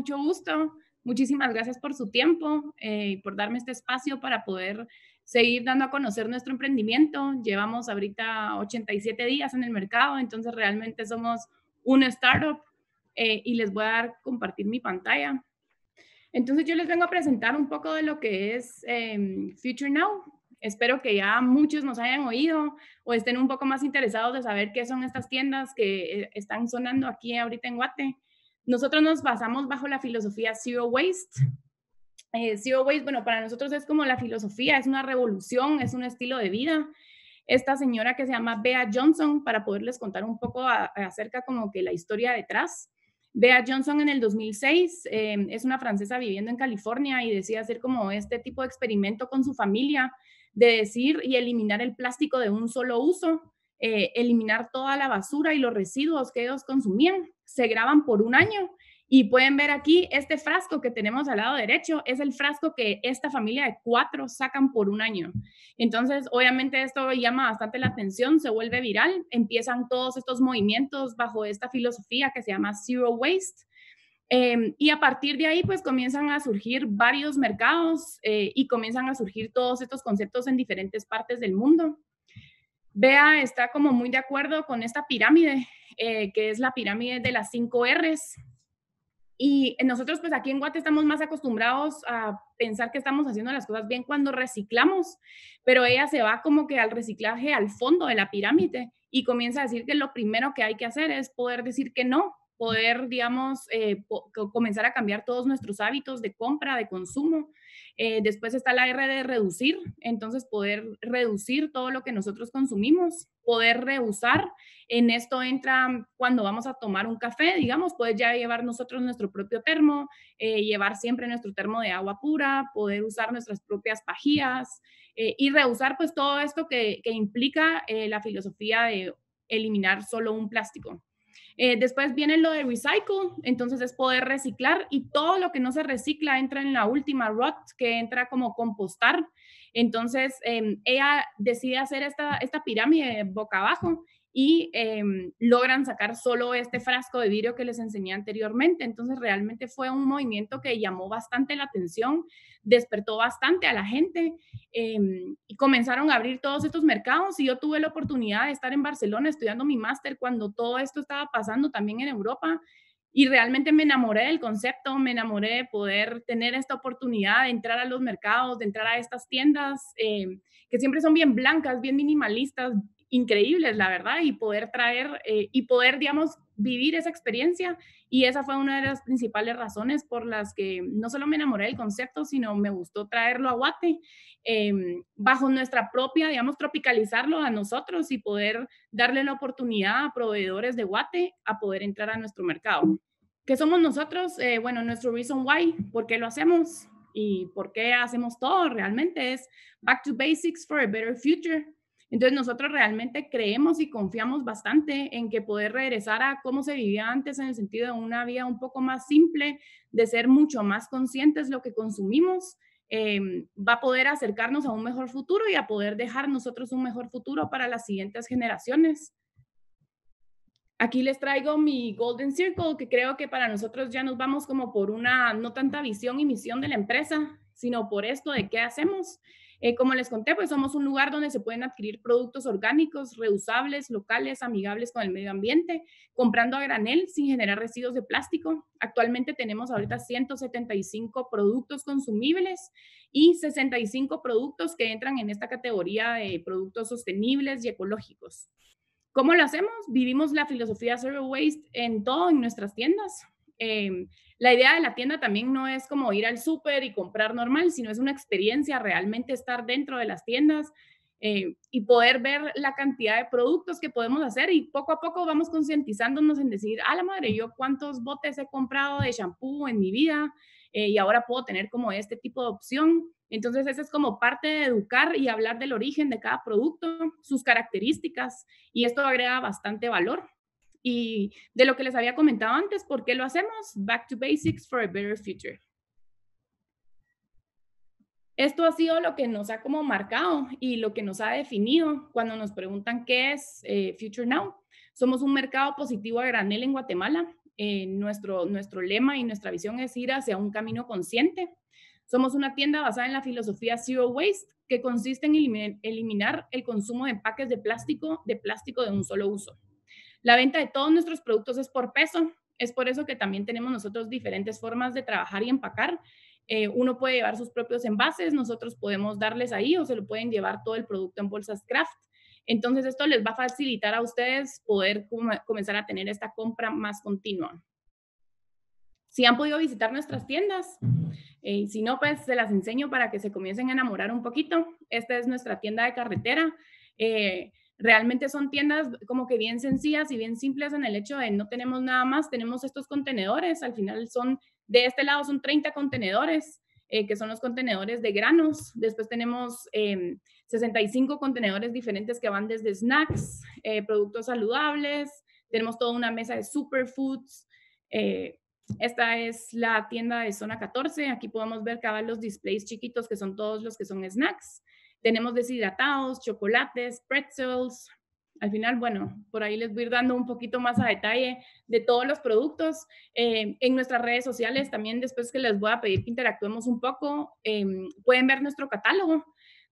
mucho gusto. Muchísimas gracias por su tiempo eh, y por darme este espacio para poder seguir dando a conocer nuestro emprendimiento. Llevamos ahorita 87 días en el mercado, entonces realmente somos una startup eh, y les voy a dar, compartir mi pantalla. Entonces yo les vengo a presentar un poco de lo que es em, Future Now. Espero que ya muchos nos hayan oído o estén un poco más interesados de saber qué son estas tiendas que eh, están sonando aquí ahorita en Guate. Nosotros nos basamos bajo la filosofía Zero Waste. Eh, zero Waste, bueno, para nosotros es como la filosofía, es una revolución, es un estilo de vida. Esta señora que se llama Bea Johnson, para poderles contar un poco acerca como que la historia detrás. Bea Johnson en el 2006 em, es una francesa viviendo en California y decide hacer como este tipo de experimento con su familia de decir y eliminar el plástico de un solo uso. Eh, eliminar toda la basura y los residuos que ellos consumían. Se graban por un año y pueden ver aquí este frasco que tenemos al lado derecho, es el frasco que esta familia de cuatro sacan por un año. Entonces, obviamente esto llama bastante la atención, se vuelve viral, empiezan todos estos movimientos bajo esta filosofía que se llama Zero Waste. Em, y a partir de ahí, pues comienzan a surgir varios mercados eh, y comienzan a surgir todos estos conceptos en diferentes partes del mundo. Bea está como muy de acuerdo con esta pirámide, eh, que es la pirámide de las cinco R's. Y nosotros pues aquí en Guate estamos más acostumbrados a pensar que estamos haciendo las cosas bien cuando reciclamos, pero ella se va como que al reciclaje al fondo de la pirámide y comienza a decir que lo primero que hay que hacer es poder decir que no, poder, digamos, eh, comenzar a cambiar todos nuestros hábitos de compra, de consumo. Eh, después está la R de reducir, entonces poder reducir todo lo que nosotros consumimos, poder reusar, En esto entra cuando vamos a tomar un café, digamos, poder ya llevar nosotros nuestro propio termo, eh, llevar siempre nuestro termo de agua pura, poder usar nuestras propias pajillas y reusar pues todo esto que implica la filosofía de eliminar solo un plástico. Eh, después viene lo de recycle, entonces es poder reciclar y todo lo que no se recicla entra en la última rot, que entra como compostar. Entonces, em, ella decide hacer esta, esta pirámide boca abajo y em, logran sacar solo este frasco de vidrio que les enseñé anteriormente. Entonces realmente fue un movimiento que llamó bastante la atención, despertó bastante a la gente em, y comenzaron a abrir todos estos mercados y yo tuve la oportunidad de estar en Barcelona estudiando mi máster cuando todo esto estaba pasando también en Europa. Y realmente me enamoré del concepto, me enamoré de poder tener esta oportunidad de entrar a los mercados, de entrar a estas tiendas em, que siempre son bien blancas, bien minimalistas, increíbles, la verdad, y poder traer eh, y poder, digamos, vivir esa experiencia. Y esa fue una de las principales razones por las que no solo me enamoré del concepto, sino me gustó traerlo a Guate, em, bajo nuestra propia, digamos, tropicalizarlo a nosotros y poder darle la oportunidad a proveedores de Guate a poder entrar a nuestro mercado. ¿Qué somos nosotros? Eh, bueno, nuestro reason why, ¿por qué lo hacemos? Y por qué hacemos todo realmente es Back to Basics for a Better Future entonces nosotros realmente creemos y confiamos bastante en que poder regresar a cómo se vivía antes en el sentido de una vida un poco más simple, de ser mucho más conscientes lo que consumimos, em, va a poder acercarnos a un mejor futuro y a poder dejar nosotros un mejor futuro para las siguientes generaciones. Aquí les traigo mi Golden Circle, que creo que para nosotros ya nos vamos como por una no tanta visión y misión de la empresa, sino por esto de qué hacemos. Eh, como les conté, pues somos un lugar donde se pueden adquirir productos orgánicos, reusables, locales, amigables con el medio ambiente, comprando a granel sin generar residuos de plástico. Actualmente tenemos ahorita 175 productos consumibles y 65 productos que entran en esta categoría de productos sostenibles y ecológicos. ¿Cómo lo hacemos? Vivimos la filosofía Zero Waste en todo, en nuestras tiendas. Em, la idea de la tienda también no es como ir al súper y comprar normal, sino es una experiencia realmente estar dentro de las tiendas eh, y poder ver la cantidad de productos que podemos hacer y poco a poco vamos concientizándonos en decir, a ah, la madre, yo cuántos botes he comprado de shampoo en mi vida eh, y ahora puedo tener como este tipo de opción. Entonces, esa es como parte de educar y hablar del origen de cada producto, sus características, y esto agrega bastante valor. Y de lo que les había comentado antes, ¿por qué lo hacemos? Back to Basics for a Better Future. Esto ha sido lo que nos ha como marcado y lo que nos ha definido cuando nos preguntan qué es eh, Future Now. Somos un mercado positivo a granel en Guatemala. Eh, nuestro, nuestro lema y nuestra visión es ir hacia un camino consciente. Somos una tienda basada en la filosofía Zero Waste, que consiste en eliminar el consumo de empaques de plástico, de plástico de un solo uso. La venta de todos nuestros productos es por peso. Es por eso que también tenemos nosotros diferentes formas de trabajar y empacar. Eh, uno puede llevar sus propios envases, nosotros podemos darles ahí o se lo pueden llevar todo el producto en bolsas craft. Entonces esto les va a facilitar a ustedes poder comenzar a tener esta compra más continua. Si han podido visitar nuestras tiendas, eh, si no, pues se las enseño para que se comiencen a enamorar un poquito. Esta es nuestra tienda de carretera. Eh, realmente son tiendas como que bien sencillas y bien simples en el hecho de no tenemos nada más, tenemos estos contenedores, al final son, de este lado son 30 contenedores, eh, que son los contenedores de granos, después tenemos 65 em, contenedores diferentes que van desde snacks, eh, productos saludables, tenemos toda una mesa de superfoods. Eh, esta es la tienda de zona 14. Aquí podemos ver cada los displays chiquitos que son todos los que son snacks. Tenemos deshidratados, chocolates, pretzels. Al final, bueno, por ahí les voy a ir dando un poquito más a detalle de todos los productos. Eh, en nuestras redes sociales también después que les voy a pedir que interactuemos un poco, em, pueden ver nuestro catálogo.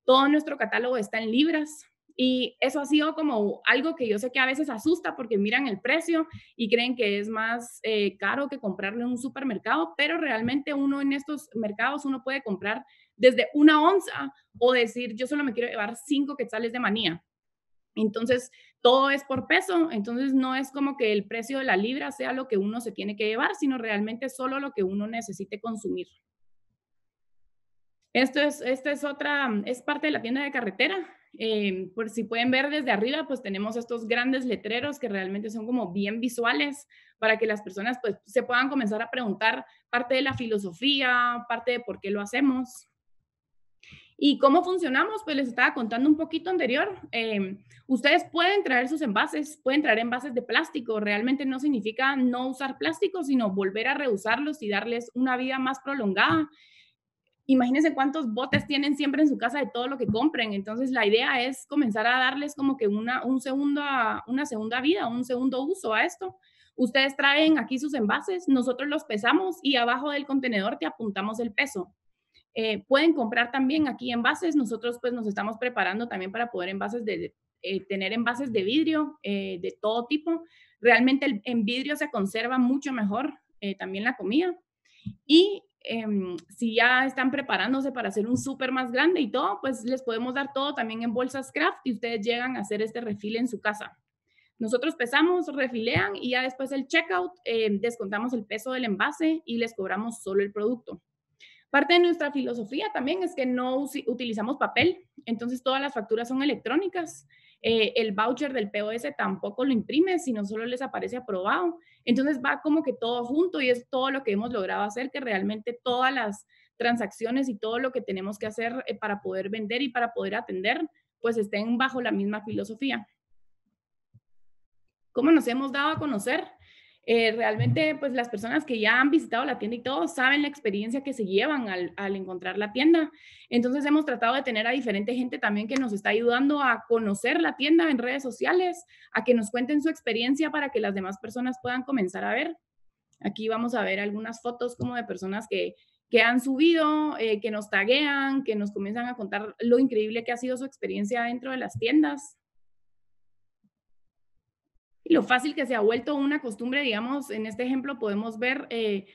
Todo nuestro catálogo está en libras, y eso ha sido como algo que yo sé que a veces asusta porque miran el precio y creen que es más eh, caro que comprarlo en un supermercado, pero realmente uno en estos mercados uno puede comprar desde una onza o decir yo solo me quiero llevar cinco quetzales de manía. Entonces, todo es por peso, entonces no es como que el precio de la libra sea lo que uno se tiene que llevar, sino realmente solo lo que uno necesite consumir. Esto es, esta es otra, es parte de la tienda de carretera. Eh, por si pueden ver desde arriba, pues tenemos estos grandes letreros que realmente son como bien visuales para que las personas pues se puedan comenzar a preguntar parte de la filosofía, parte de por qué lo hacemos. ¿Y cómo funcionamos? Pues les estaba contando un poquito anterior. Eh, ustedes pueden traer sus envases, pueden traer envases de plástico. Realmente no significa no usar plástico, sino volver a reusarlos y darles una vida más prolongada imagínense cuántos botes tienen siempre en su casa de todo lo que compren. Entonces la idea es comenzar a darles como que una, un segunda, una segunda vida, un segundo uso a esto. Ustedes traen aquí sus envases, nosotros los pesamos y abajo del contenedor te apuntamos el peso. Eh, pueden comprar también aquí envases, nosotros pues nos estamos preparando también para poder envases de, eh, tener envases de vidrio eh, de todo tipo. Realmente el, en vidrio se conserva mucho mejor también la comida. Y Em, si ya están preparándose para hacer un súper más grande y todo, pues les podemos dar todo también en bolsas craft y ustedes llegan a hacer este refil en su casa. Nosotros pesamos, refilean y ya después del checkout em, descontamos el peso del envase y les cobramos solo el producto. Parte de nuestra filosofía también es que no utilizamos papel, entonces todas las facturas son electrónicas. Eh, el voucher del POS tampoco lo imprime, sino solo les aparece aprobado. Entonces va como que todo junto y es todo lo que hemos logrado hacer, que realmente todas las transacciones y todo lo que tenemos que hacer eh, para poder vender y para poder atender, pues estén bajo la misma filosofía. ¿Cómo nos hemos dado a conocer? Eh, realmente, pues las personas que ya han visitado la tienda y todo saben la experiencia que se llevan al, encontrar la tienda. Entonces, hemos tratado de tener a diferente gente también que nos está ayudando a conocer la tienda en redes sociales, a que nos cuenten su experiencia para que las demás personas puedan comenzar a ver. Aquí vamos a ver algunas fotos como de personas que, han subido, eh, que nos taguean, que nos comienzan a contar lo increíble que ha sido su experiencia dentro de las tiendas lo fácil que se ha vuelto una costumbre, digamos, en este ejemplo podemos ver, eh,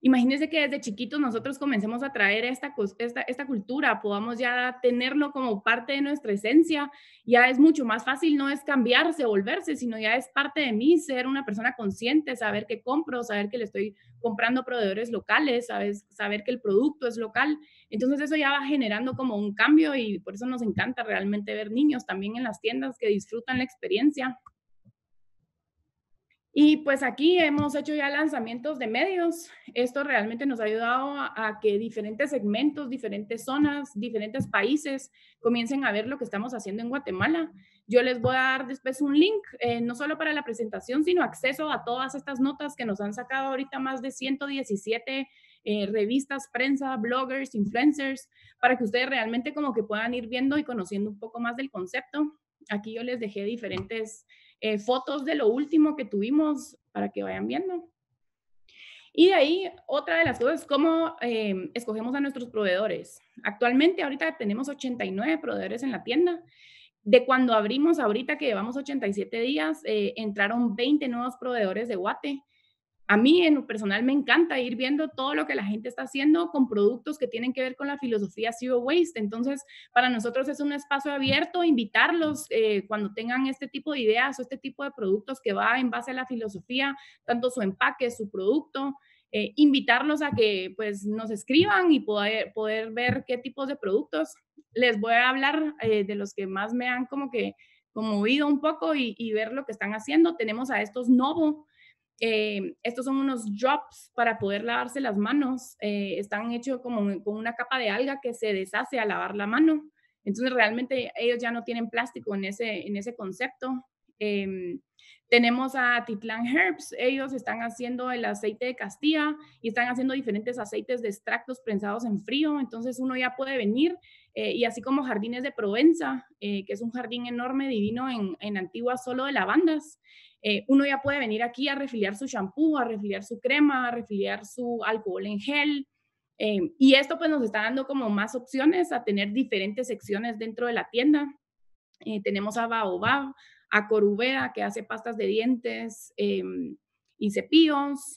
imagínense que desde chiquitos nosotros comencemos a traer esta, esta, cultura, podamos ya tenerlo como parte de nuestra esencia, ya es mucho más fácil, no es cambiarse, volverse, sino ya es parte de mí, ser una persona consciente, saber que compro, saber que le estoy comprando proveedores locales, saber que el producto es local. Entonces eso ya va generando como un cambio y por eso nos encanta realmente ver niños también en las tiendas que disfrutan la experiencia. Y pues aquí hemos hecho ya lanzamientos de medios. Esto realmente nos ha ayudado a, que diferentes segmentos, diferentes zonas, diferentes países comiencen a ver lo que estamos haciendo en Guatemala. Yo les voy a dar después un link, eh, no solo para la presentación, sino acceso a todas estas notas que nos han sacado ahorita más de 117 eh, revistas, prensa, bloggers, influencers, para que ustedes realmente como que puedan ir viendo y conociendo un poco más del concepto. Aquí yo les dejé diferentes eh, fotos de lo último que tuvimos para que vayan viendo. Y de ahí, otra de las cosas, cómo eh, escogemos a nuestros proveedores. Actualmente, ahorita tenemos 89 proveedores en la tienda. De cuando abrimos, ahorita que llevamos 87 días, eh, entraron 20 nuevos proveedores de Guate a mí en lo personal me encanta ir viendo todo lo que la gente está haciendo con productos que tienen que ver con la filosofía Zero Waste. Entonces, para nosotros es un espacio abierto, invitarlos eh, cuando tengan este tipo de ideas o este tipo de productos que va en base a la filosofía, tanto su empaque, su producto. Eh, invitarlos a que pues nos escriban y poder, poder ver qué tipos de productos. Les voy a hablar eh, de los que más me han como que conmovido un poco y, y ver lo que están haciendo. Tenemos a estos Novo, eh, estos son unos drops para poder lavarse las manos. Eh, están hechos como con una capa de alga que se deshace al lavar la mano. Entonces realmente ellos ya no tienen plástico en ese, en ese concepto. Em, tenemos a Titlán Herbs, ellos están haciendo el aceite de Castilla y están haciendo diferentes aceites de extractos prensados en frío, entonces uno ya puede venir eh, y así como Jardines de Provenza, que es un jardín enorme, divino en, en antigua solo de lavandas, eh, uno ya puede venir aquí a refiliar su shampoo, a refiliar su crema, a refiliar su alcohol en gel. Eh, y esto pues nos está dando como más opciones a tener diferentes secciones dentro de la tienda. Eh, tenemos a Baobab, a Corubea que hace pastas de dientes y cepillos.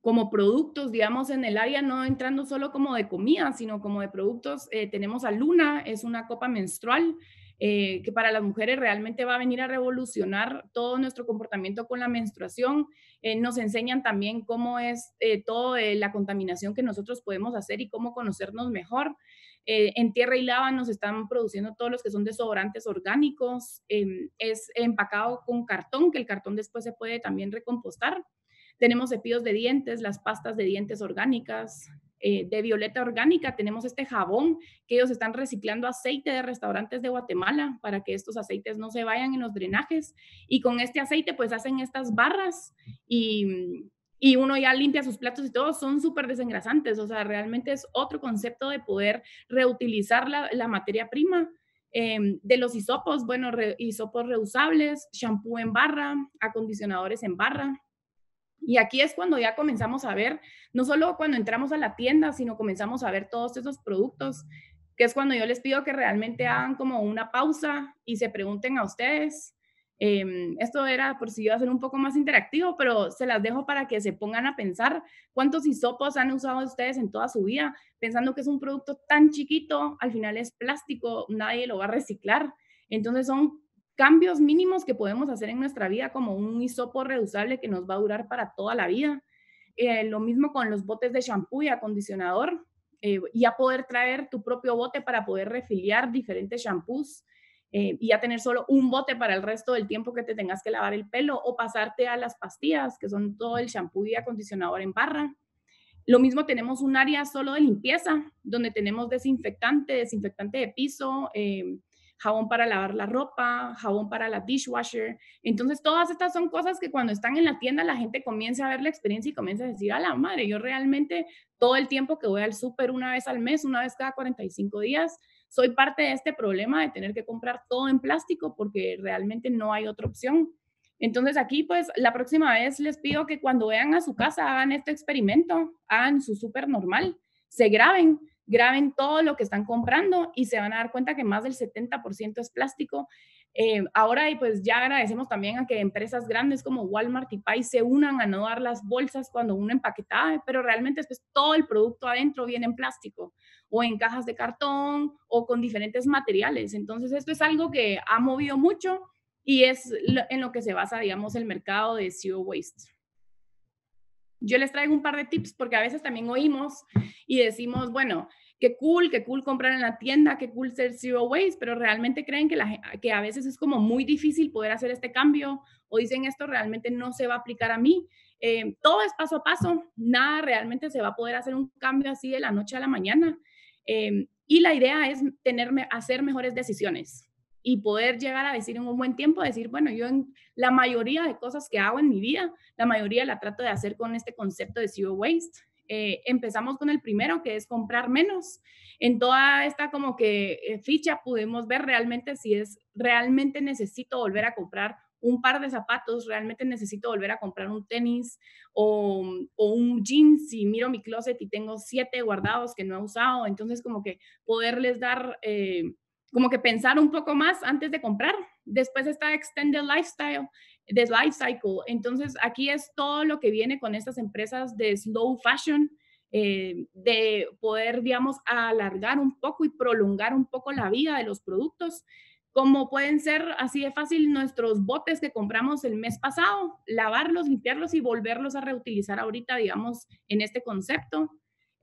Como productos, digamos, en el área, no entrando solo como de comida, sino como de productos, tenemos a Luna, es una copa menstrual eh, que para las mujeres realmente va a venir a revolucionar todo nuestro comportamiento con la menstruación. Eh, nos enseñan también cómo es eh, toda la contaminación que nosotros podemos hacer y cómo conocernos mejor. en tierra y lava nos están produciendo todos los que son desodorantes orgánicos. Em, es empacado con cartón, que el cartón después se puede también recompostar. Tenemos cepillos de dientes, las pastas de dientes orgánicas, eh, de Violeta Orgánica tenemos este jabón que ellos están reciclando aceite de restaurantes de Guatemala para que estos aceites no se vayan en los drenajes. Y con este aceite pues hacen estas barras y, mm, uno ya limpia sus platos y todo, son súper desengrasantes. O sea, realmente es otro concepto de poder reutilizar la, materia prima. Em, de los hisopos, bueno, hisopos reusables, shampoo en barra, acondicionadores en barra, y aquí es cuando ya comenzamos a ver, no solo cuando entramos a la tienda, sino comenzamos a ver todos esos productos, que es cuando yo les pido que realmente hagan como una pausa y se pregunten a ustedes. Em, esto era por si iba a ser un poco más interactivo, pero se las dejo para que se pongan a pensar cuántos hisopos han usado ustedes en toda su vida, pensando que es un producto tan chiquito, al final es plástico, nadie lo va a reciclar. Entonces son cambios mínimos que podemos hacer en nuestra vida, como un hisopo reusable que nos va a durar para toda la vida. Eh, lo mismo con los botes de shampoo y acondicionador. Eh, y a poder traer tu propio bote para poder refiliar diferentes shampoos eh, y a tener solo un bote para el resto del tiempo que te tengas que lavar el pelo o pasarte a las pastillas, que son todo el shampoo y acondicionador en barra. Lo mismo tenemos un área solo de limpieza, donde tenemos desinfectante, desinfectante de piso, jabón para lavar la ropa, jabón para la dishwasher. Entonces, todas estas son cosas que cuando están en la tienda la gente comienza a ver la experiencia y comienza a decir, a la madre, yo realmente todo el tiempo que voy al súper una vez al mes, una vez cada 45 días, soy parte de este problema de tener que comprar todo en plástico porque realmente no hay otra opción. Entonces aquí, pues la próxima vez les pido que cuando vean a su casa hagan este experimento, hagan su súper normal, se graben, graben todo lo que están comprando y se van a dar cuenta que más del 70% es plástico. Eh, ahora, y pues ya agradecemos también a que empresas grandes como Walmart y Pay se unan a no dar las bolsas cuando uno empaquetaba, pero realmente después todo el producto adentro viene en plástico o en cajas de cartón o con diferentes materiales. Entonces, esto es algo que ha movido mucho y es en lo que se basa, digamos, el mercado de Zero Waste. Yo les traigo un par de tips porque a veces también oímos y decimos, bueno, qué cool, qué cool comprar en la tienda, qué cool ser zero waste, pero realmente creen que, que a veces es como muy difícil poder hacer este cambio o dicen esto realmente no se va a aplicar a mí. Eh, todo es paso a paso, nada realmente se va a poder hacer un cambio así de la noche a la mañana. Eh, y la idea es tener, hacer mejores decisiones y poder llegar a decir en un buen tiempo, decir, bueno, yo en la mayoría de cosas que hago en mi vida, la mayoría la trato de hacer con este concepto de zero waste. Eh, empezamos con el primero, que es comprar menos. En toda esta como que eh, ficha podemos ver realmente si es realmente necesito volver a comprar un par de zapatos, realmente necesito volver a comprar un tenis o, un jeans si miro mi closet y tengo siete guardados que no he usado. Entonces, como que poderles dar eh, como que pensar un poco más antes de comprar. Después está Extended Lifestyle, de Life Cycle. Entonces, aquí es todo lo que viene con estas empresas de slow fashion, eh, de poder, digamos, alargar un poco y prolongar un poco la vida de los productos, como pueden ser así de fácil nuestros botes que compramos el mes pasado, lavarlos, limpiarlos y volverlos a reutilizar ahorita, digamos, en este concepto.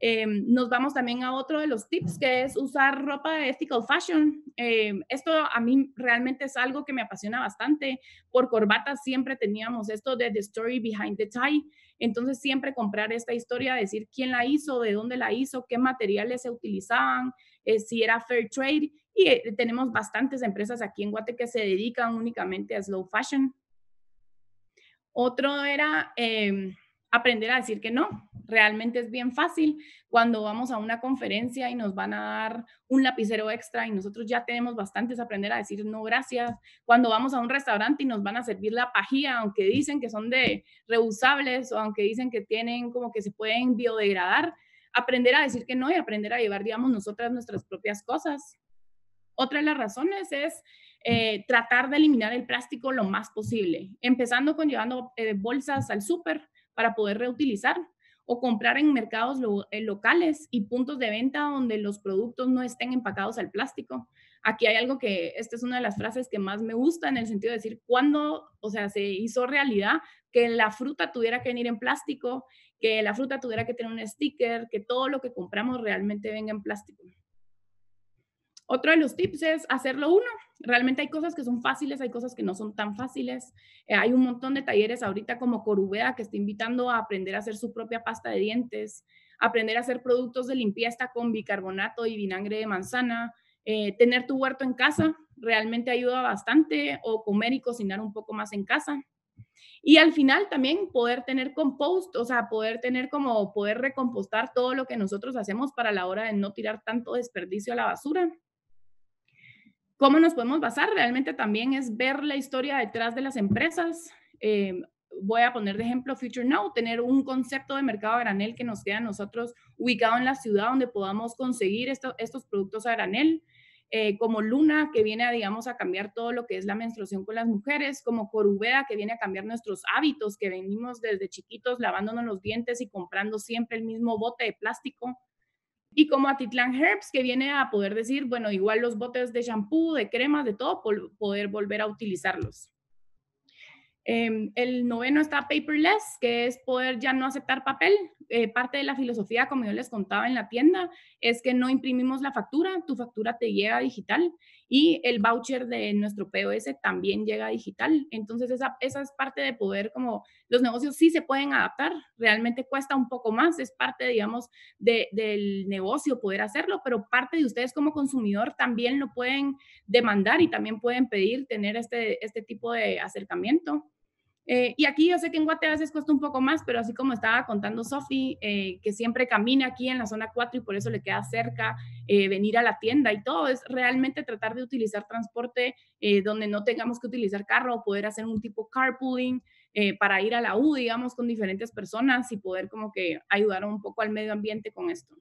Em, nos vamos también a otro de los tips, que es usar ropa de ethical fashion. Em, esto a mí realmente es algo que me apasiona bastante. Por corbata siempre teníamos esto de The Story Behind the Tie. Entonces siempre comprar esta historia, decir quién la hizo, de dónde la hizo, qué materiales se utilizaban, eh, si era fair trade. Y eh, tenemos bastantes empresas aquí en Guate que se dedican únicamente a slow fashion. Otro era em, aprender a decir que no realmente es bien fácil cuando vamos a una conferencia y nos van a dar un lapicero extra y nosotros ya tenemos bastantes aprender a decir no gracias. Cuando vamos a un restaurante y nos van a servir la pajía, aunque dicen que son de reusables o aunque dicen que tienen como que se pueden biodegradar, aprender a decir que no y aprender a llevar, digamos, nosotras nuestras propias cosas. Otra de las razones es eh, tratar de eliminar el plástico lo más posible, empezando con llevando eh, bolsas al súper para poder reutilizar o comprar en mercados eh, locales y puntos de venta donde los productos no estén empacados al plástico. Aquí hay algo que, esta es una de las frases que más me gusta en el sentido de decir, cuando, o sea, se hizo realidad que la fruta tuviera que venir en plástico, que la fruta tuviera que tener un sticker, que todo lo que compramos realmente venga en plástico. Otro de los tips es hacerlo uno. Realmente hay cosas que son fáciles, hay cosas que no son tan fáciles. Eh, hay un montón de talleres ahorita como Corubea que está invitando a aprender a hacer su propia pasta de dientes, aprender a hacer productos de limpieza con bicarbonato y vinagre de manzana, eh, tener tu huerto en casa, realmente ayuda bastante, o comer y cocinar un poco más en casa. Y al final también poder tener compost, o sea, poder tener como poder recompostar todo lo que nosotros hacemos para la hora de no tirar tanto desperdicio a la basura. ¿Cómo nos podemos basar? Realmente también es ver la historia detrás de las empresas. Eh, voy a poner de ejemplo Future Now, tener un concepto de mercado a granel que nos queda a nosotros ubicado en la ciudad donde podamos conseguir estos productos a granel. Eh, como Luna, que viene, a, digamos, a cambiar todo lo que es la menstruación con las mujeres, como Corubea, que viene a cambiar nuestros hábitos, que venimos desde chiquitos lavándonos los dientes y comprando siempre el mismo bote de plástico y como Titlán Herbs, que viene a poder decir, bueno, igual los botes de shampoo, de crema, de todo, poder volver a utilizarlos. Em, el noveno está paperless, que es poder ya no aceptar papel. Eh, parte de la filosofía, como yo les contaba en la tienda, es que no imprimimos la factura, tu factura te llega digital y el voucher de nuestro POS también llega digital. Entonces, esa, es parte de poder, como los negocios sí se pueden adaptar, realmente cuesta un poco más, es parte, digamos, del negocio poder hacerlo, pero parte de ustedes como consumidor también lo pueden demandar y también pueden pedir tener este, este tipo de acercamiento. Eh, y aquí yo sé que en guatemala a veces cuesta un poco más, pero así como estaba contando Sofi, eh, que siempre camina aquí en la zona 4 y por eso le queda cerca eh, venir a la tienda y todo, es realmente tratar de utilizar transporte donde no tengamos que utilizar carro o poder hacer un tipo carpooling para ir a la U, digamos, con diferentes personas y poder como que ayudar un poco al medio ambiente con esto.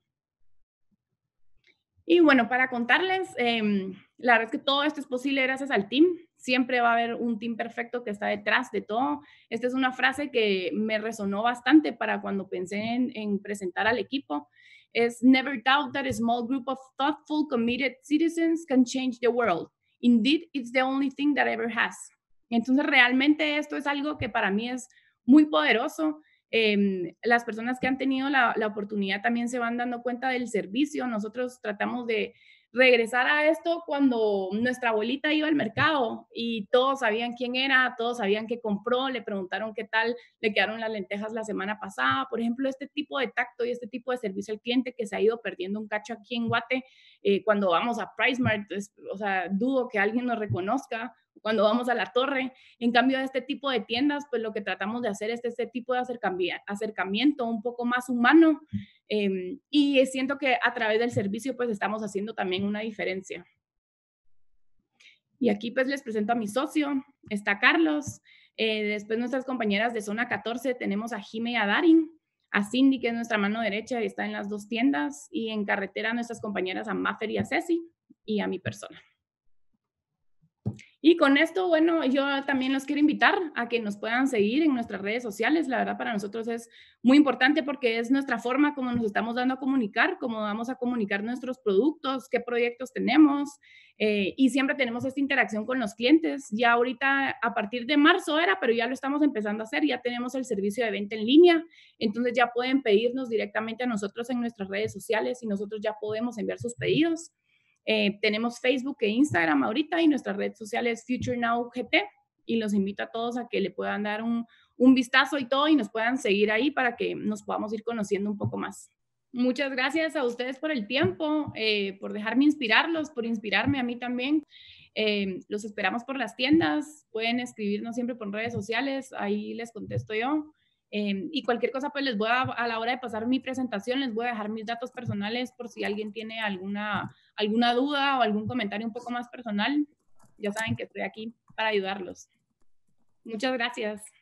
Y bueno, para contarles em, la verdad es que todo esto es posible gracias al team. Siempre va a haber un team perfecto que está detrás de todo. Esta es una frase que me resonó bastante para cuando pensé en, presentar al equipo. Es never doubt that a small group of thoughtful, committed citizens can change the world. Indeed, it's the only thing that ever has. Entonces, realmente esto es algo que para mí es muy poderoso. Em, las personas que han tenido la, oportunidad también se van dando cuenta del servicio. Nosotros tratamos de regresar a esto cuando nuestra abuelita iba al mercado y todos sabían quién era, todos sabían qué compró, le preguntaron qué tal le quedaron las lentejas la semana pasada. Por ejemplo, este tipo de tacto y este tipo de servicio al cliente que se ha ido perdiendo un cacho aquí en Guate eh, cuando vamos a PriceMart, o sea, dudo que alguien nos reconozca cuando vamos a la torre. En cambio, de este tipo de tiendas, pues lo que tratamos de hacer es este tipo de acercamiento un poco más humano em, y siento que a través del servicio, pues estamos haciendo también una diferencia. Y aquí pues les presento a mi socio, está Carlos. Eh, después nuestras compañeras de Zona 14 tenemos a Jime y a Darin, a Cindy, que es nuestra mano derecha y está en las dos tiendas, y en carretera nuestras compañeras a Maffer y a Ceci y a mi persona. Y con esto, bueno, yo también los quiero invitar a que nos puedan seguir en nuestras redes sociales. La verdad, para nosotros es muy importante porque es nuestra forma como nos estamos dando a comunicar, cómo vamos a comunicar nuestros productos, qué proyectos tenemos. Eh, y siempre tenemos esta interacción con los clientes. Ya ahorita, a partir de marzo era, pero ya lo estamos empezando a hacer. Ya tenemos el servicio de venta en línea. Entonces ya pueden pedirnos directamente a nosotros en nuestras redes sociales y nosotros ya podemos enviar sus pedidos. Eh, tenemos Facebook e Instagram ahorita y nuestra red social es Future Now GT y los invito a todos a que le puedan dar un, un vistazo y todo y nos puedan seguir ahí para que nos podamos ir conociendo un poco más. Muchas gracias a ustedes por el tiempo, eh, por dejarme inspirarlos, por inspirarme a mí también. Eh, los esperamos por las tiendas, pueden escribirnos siempre por redes sociales, ahí les contesto yo. Em, y cualquier cosa, pues les voy a, a la hora de pasar mi presentación, les voy a dejar mis datos personales por si alguien tiene alguna, alguna duda o algún comentario un poco más personal. Ya saben que estoy aquí para ayudarlos. Muchas gracias.